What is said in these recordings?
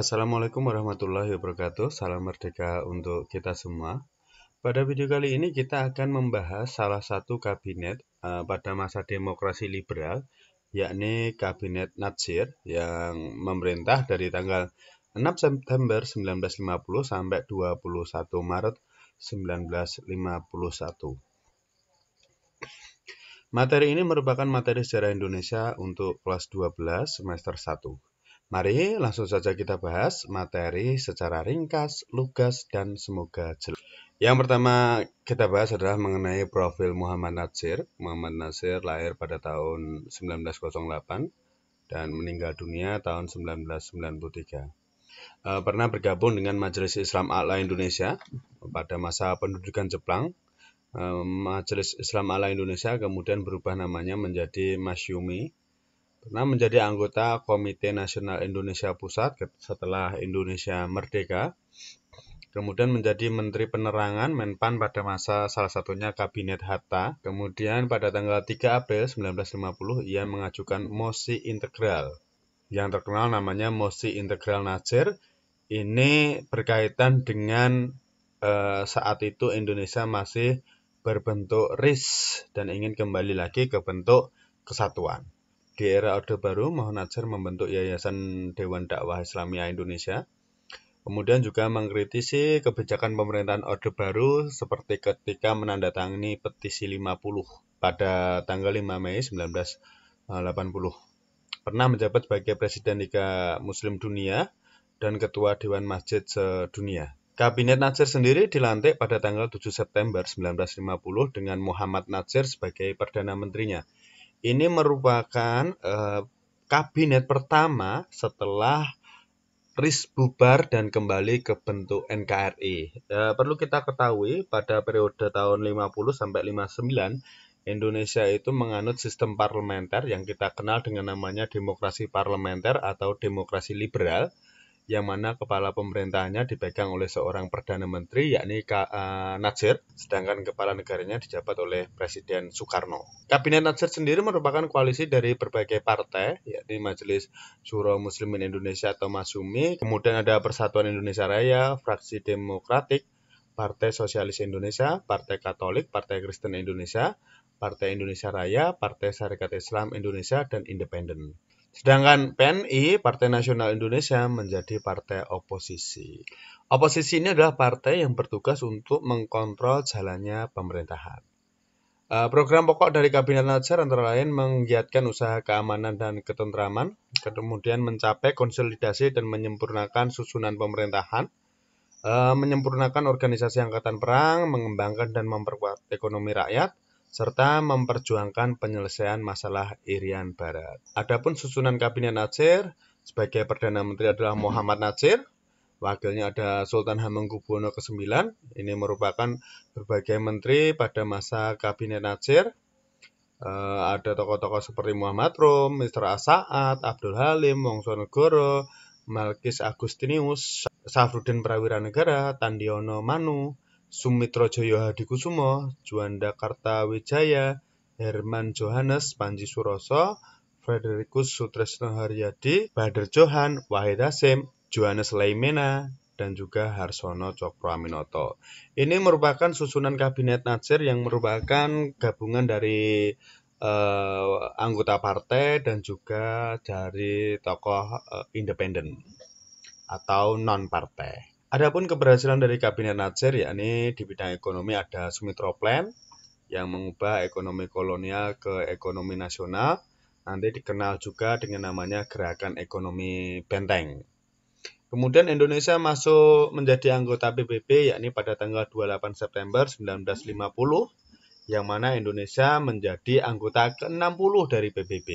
Assalamualaikum warahmatullahi wabarakatuh. Salam merdeka untuk kita semua. Pada video kali ini kita akan membahas salah satu kabinet uh, pada masa demokrasi liberal, yakni kabinet Natsir yang memerintah dari tanggal 6 September 1950 sampai 21 Maret 1951. Materi ini merupakan materi sejarah Indonesia untuk kelas 12 semester 1. Mari langsung saja kita bahas materi secara ringkas, lugas, dan semoga jelas. Yang pertama kita bahas adalah mengenai profil Muhammad Nasir. Muhammad Nasir lahir pada tahun 1908 dan meninggal dunia tahun 1993. E, eh, pernah bergabung dengan Majelis Islam Ala Indonesia pada masa pendudukan Jepang. E, Majelis Islam Ala Indonesia kemudian berubah namanya menjadi Masyumi Pernah menjadi anggota Komite Nasional Indonesia Pusat setelah Indonesia merdeka. Kemudian menjadi Menteri Penerangan Menpan pada masa salah satunya Kabinet Hatta. Kemudian pada tanggal 3 April 1950 ia mengajukan mosi integral yang terkenal namanya mosi integral Najir. Ini berkaitan dengan eh, saat itu Indonesia masih berbentuk RIS dan ingin kembali lagi ke bentuk kesatuan. Di era Orde Baru, Mohon Ajar membentuk Yayasan Dewan Dakwah Islamiyah Indonesia. Kemudian juga mengkritisi kebijakan pemerintahan Orde Baru seperti ketika menandatangani petisi 50 pada tanggal 5 Mei 1980. Pernah menjabat sebagai Presiden Liga Muslim Dunia dan Ketua Dewan Masjid Sedunia. Kabinet Najir sendiri dilantik pada tanggal 7 September 1950 dengan Muhammad Najir sebagai Perdana Menterinya. Ini merupakan eh, kabinet pertama setelah RIS bubar dan kembali ke bentuk NKRI. Eh, perlu kita ketahui pada periode tahun 50 sampai 59 Indonesia itu menganut sistem parlementer yang kita kenal dengan namanya demokrasi parlementer atau demokrasi liberal yang mana kepala pemerintahnya dipegang oleh seorang perdana menteri yakni uh, eh, Najir, sedangkan kepala negaranya dijabat oleh Presiden Soekarno. Kabinet Najir sendiri merupakan koalisi dari berbagai partai, yakni Majelis Syuro Muslimin Indonesia atau Masumi, kemudian ada Persatuan Indonesia Raya, Fraksi Demokratik, Partai Sosialis Indonesia, Partai Katolik, Partai Kristen Indonesia, Partai Indonesia Raya, Partai Syarikat Islam Indonesia, dan Independen. Sedangkan PNI, Partai Nasional Indonesia, menjadi partai oposisi. Oposisi ini adalah partai yang bertugas untuk mengkontrol jalannya pemerintahan. E, program pokok dari Kabinet Natsir antara lain menggiatkan usaha keamanan dan ketentraman, kemudian mencapai konsolidasi dan menyempurnakan susunan pemerintahan, e, menyempurnakan organisasi angkatan perang, mengembangkan dan memperkuat ekonomi rakyat, serta memperjuangkan penyelesaian masalah Irian Barat. Adapun susunan kabinet Nasir sebagai Perdana Menteri adalah Muhammad Nasir, wakilnya ada Sultan Hamengkubuwono ke-9, ini merupakan berbagai menteri pada masa kabinet Nasir. Uh, eh, ada tokoh-tokoh seperti Muhammad Rum, Mr. Asaat, Abdul Halim, Wongso Negoro, Malkis Agustinius, Safruddin Prawira Negara, Tandiono Manu, Sumitro Jaya Hadikusumo, Juanda Kartawijaya, Herman Johannes Panji Suroso, Frederikus Sutresno Haryadi, Bader Johan, Wahid Hasim, Johannes Leimena, dan juga Harsono Cokroaminoto. Ini merupakan susunan kabinet Natsir yang merupakan gabungan dari uh, anggota partai dan juga dari tokoh uh, independen atau non partai. Adapun keberhasilan dari Kabinet Nazir yakni di bidang ekonomi ada Sumitro Plan yang mengubah ekonomi kolonial ke ekonomi nasional, nanti dikenal juga dengan namanya Gerakan Ekonomi Benteng. Kemudian Indonesia masuk menjadi anggota PBB yakni pada tanggal 28 September 1950 yang mana Indonesia menjadi anggota ke-60 dari PBB.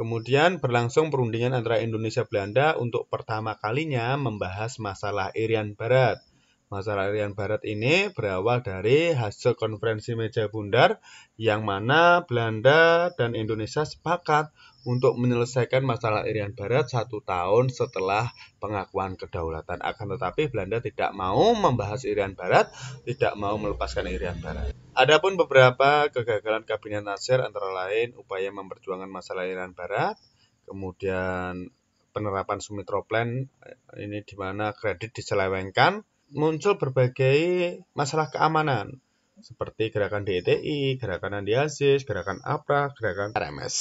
Kemudian berlangsung perundingan antara Indonesia Belanda untuk pertama kalinya membahas masalah Irian Barat. Masalah Irian Barat ini berawal dari hasil konferensi meja bundar yang mana Belanda dan Indonesia sepakat untuk menyelesaikan masalah Irian Barat satu tahun setelah pengakuan kedaulatan. Akan tetapi Belanda tidak mau membahas Irian Barat, tidak mau melepaskan Irian Barat. Adapun beberapa kegagalan kabinet Nasir antara lain upaya memperjuangkan masalah Irian Barat, kemudian penerapan Sumitro Plan eh, ini di mana kredit diselewengkan, muncul berbagai masalah keamanan seperti gerakan DTI, gerakan Andi gerakan APRA, gerakan RMS.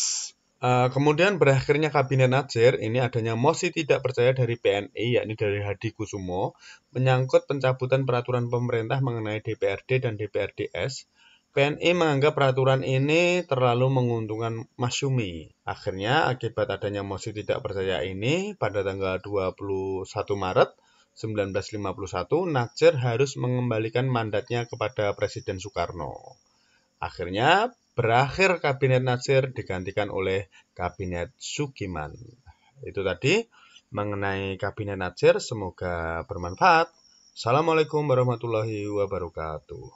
Uh, eh, kemudian berakhirnya kabinet Natsir, ini adanya mosi tidak percaya dari PNI, yakni dari Hadi Kusumo, menyangkut pencabutan peraturan pemerintah mengenai DPRD dan DPRDS. PNI menganggap peraturan ini terlalu menguntungkan Masyumi. Akhirnya, akibat adanya mosi tidak percaya ini, pada tanggal 21 Maret, 1951 Nakjer harus mengembalikan mandatnya kepada Presiden Soekarno. Akhirnya berakhir kabinet Nakjer digantikan oleh kabinet Sukiman. Itu tadi mengenai kabinet Nakjer semoga bermanfaat. Assalamualaikum warahmatullahi wabarakatuh.